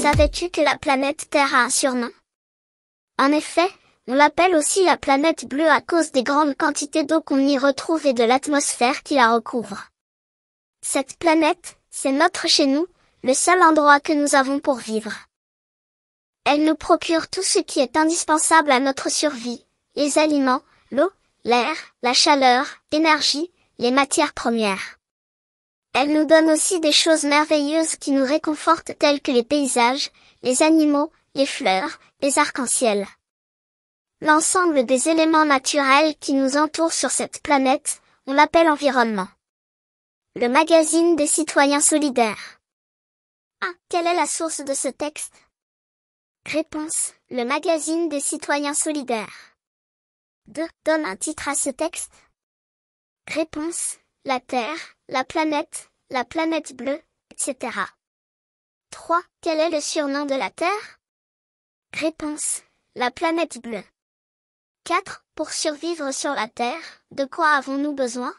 Savais-tu que la planète Terre a un surnom En effet, on l'appelle aussi la planète bleue à cause des grandes quantités d'eau qu'on y retrouve et de l'atmosphère qui la recouvre. Cette planète, c'est notre chez nous, le seul endroit que nous avons pour vivre. Elle nous procure tout ce qui est indispensable à notre survie, les aliments, l'eau, l'air, la chaleur, l'énergie, les matières premières. Elle nous donne aussi des choses merveilleuses qui nous réconfortent telles que les paysages, les animaux, les fleurs, les arcs-en-ciel. L'ensemble des éléments naturels qui nous entourent sur cette planète, on l'appelle environnement. Le magazine des citoyens solidaires. Ah, quelle est la source de ce texte Réponse, le magazine des citoyens solidaires. 2. Donne un titre à ce texte. Réponse, la Terre, la planète, la planète bleue, etc. 3. Quel est le surnom de la Terre Réponse. La planète bleue. 4. Pour survivre sur la Terre, de quoi avons-nous besoin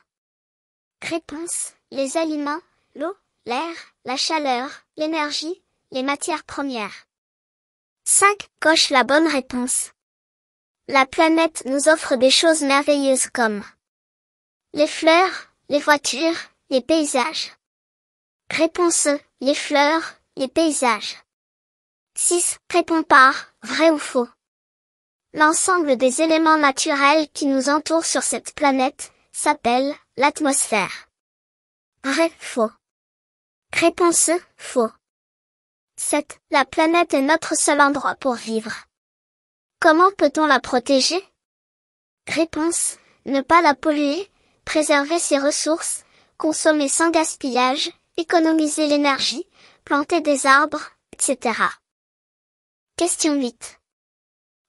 Réponse. Les aliments, l'eau, l'air, la chaleur, l'énergie, les matières premières. 5. Coche la bonne réponse. La planète nous offre des choses merveilleuses comme les fleurs, les voitures, les paysages. Réponse les fleurs, les paysages. 6. Réponds par vrai ou faux. L'ensemble des éléments naturels qui nous entourent sur cette planète s'appelle l'atmosphère. Vrai, faux. Réponse faux. 7. La planète est notre seul endroit pour vivre. Comment peut-on la protéger Réponse. Ne pas la polluer, préserver ses ressources, consommer sans gaspillage, économiser l'énergie, planter des arbres, etc. Question 8.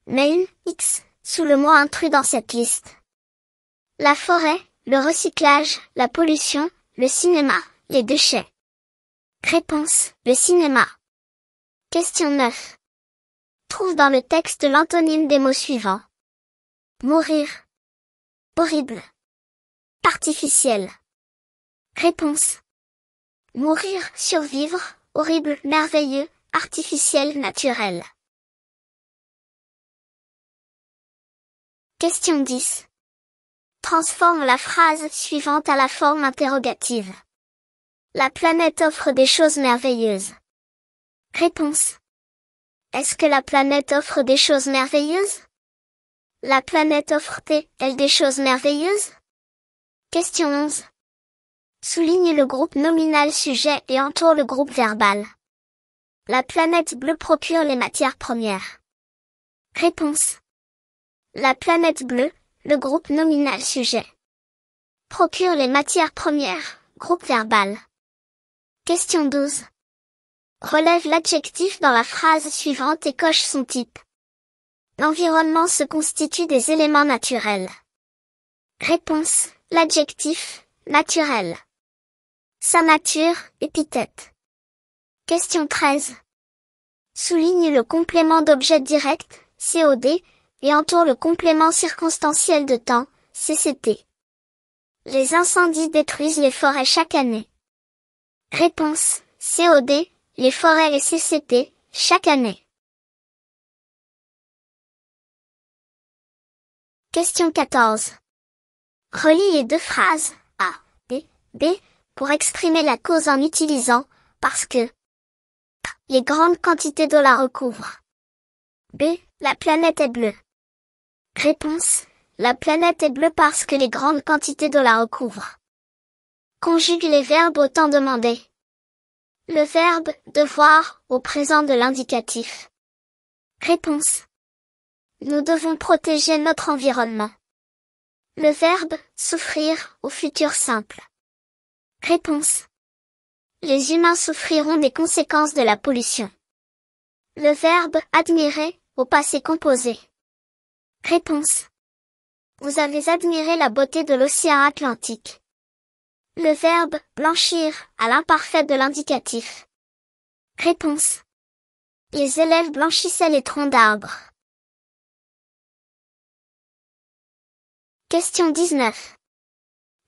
une X, sous le mot intrus dans cette liste. La forêt, le recyclage, la pollution, le cinéma, les déchets. Réponse, le cinéma. Question 9. Trouve dans le texte l'antonyme des mots suivants. Mourir. Horrible. Artificiel. Réponse. Mourir, survivre, horrible, merveilleux, artificiel, naturel. Question 10. Transforme la phrase suivante à la forme interrogative. La planète offre des choses merveilleuses. Réponse. Est-ce que la planète offre des choses merveilleuses La planète offre-t-elle des choses merveilleuses Question 11 souligne le groupe nominal sujet et entoure le groupe verbal. La planète bleue procure les matières premières. Réponse. La planète bleue, le groupe nominal sujet. Procure les matières premières, groupe verbal. Question 12. Relève l'adjectif dans la phrase suivante et coche son type. L'environnement se constitue des éléments naturels. Réponse. L'adjectif, naturel. Sa nature, épithète. Question 13. Souligne le complément d'objet direct, COD, et entoure le complément circonstanciel de temps, CCT. Les incendies détruisent les forêts chaque année. Réponse. COD, les forêts et CCT, chaque année. Question 14. Relie les deux phrases A, B, B pour exprimer la cause en utilisant, parce que les grandes quantités d'eau la recouvrent. B. La planète est bleue. Réponse. La planète est bleue parce que les grandes quantités d'eau la recouvrent. Conjugue les verbes au temps demandé. Le verbe devoir au présent de l'indicatif. Réponse. Nous devons protéger notre environnement. Le verbe souffrir au futur simple. Réponse. Les humains souffriront des conséquences de la pollution. Le verbe admirer au passé composé. Réponse. Vous avez admiré la beauté de l'océan Atlantique. Le verbe blanchir à l'imparfait de l'indicatif. Réponse. Les élèves blanchissaient les troncs d'arbres. Question 19.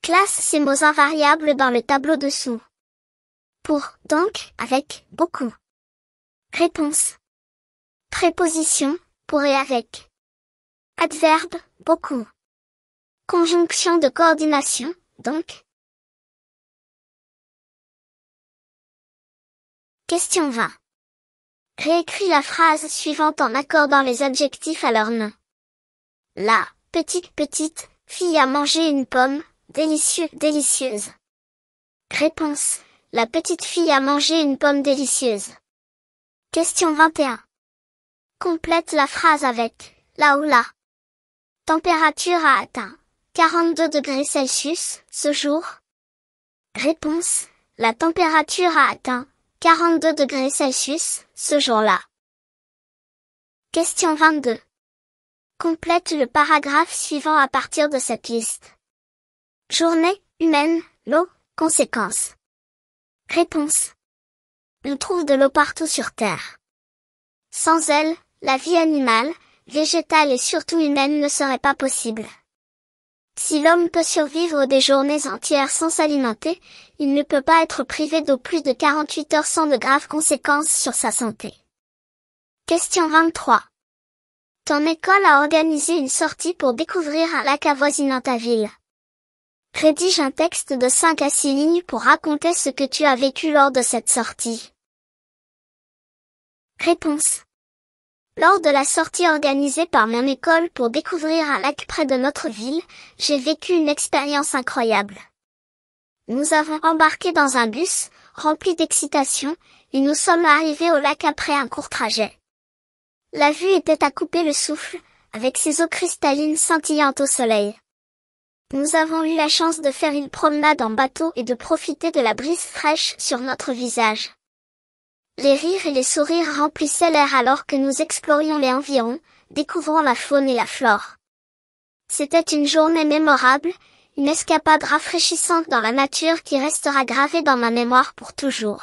Classe ces mots invariables dans le tableau dessous. Pour, donc, avec, beaucoup. Réponse. Préposition, pour et avec. Adverbe, beaucoup. Conjonction de coordination, donc. Question 20. Réécris la phrase suivante en accordant les adjectifs à leur nom. La petite petite fille a mangé une pomme, Délicieux, délicieuse. Réponse. La petite fille a mangé une pomme délicieuse. Question 21. Complète la phrase avec là ou là. Température a atteint 42 degrés Celsius ce jour. Réponse. La température a atteint 42 degrés Celsius ce jour-là. Question 22. Complète le paragraphe suivant à partir de cette liste. Journée humaine, l'eau, conséquences. Réponse. On trouve de l'eau partout sur Terre. Sans elle, la vie animale, végétale et surtout humaine ne serait pas possible. Si l'homme peut survivre des journées entières sans s'alimenter, il ne peut pas être privé d'eau plus de 48 heures sans de graves conséquences sur sa santé. Question 23. Ton école a organisé une sortie pour découvrir un lac avoisinant ta ville. Rédige un texte de 5 à 6 lignes pour raconter ce que tu as vécu lors de cette sortie. Réponse. Lors de la sortie organisée par mon école pour découvrir un lac près de notre ville, j'ai vécu une expérience incroyable. Nous avons embarqué dans un bus, rempli d'excitation, et nous sommes arrivés au lac après un court trajet. La vue était à couper le souffle, avec ses eaux cristallines scintillantes au soleil. Nous avons eu la chance de faire une promenade en bateau et de profiter de la brise fraîche sur notre visage. Les rires et les sourires remplissaient l'air alors que nous explorions les environs, découvrant la faune et la flore. C'était une journée mémorable, une escapade rafraîchissante dans la nature qui restera gravée dans ma mémoire pour toujours.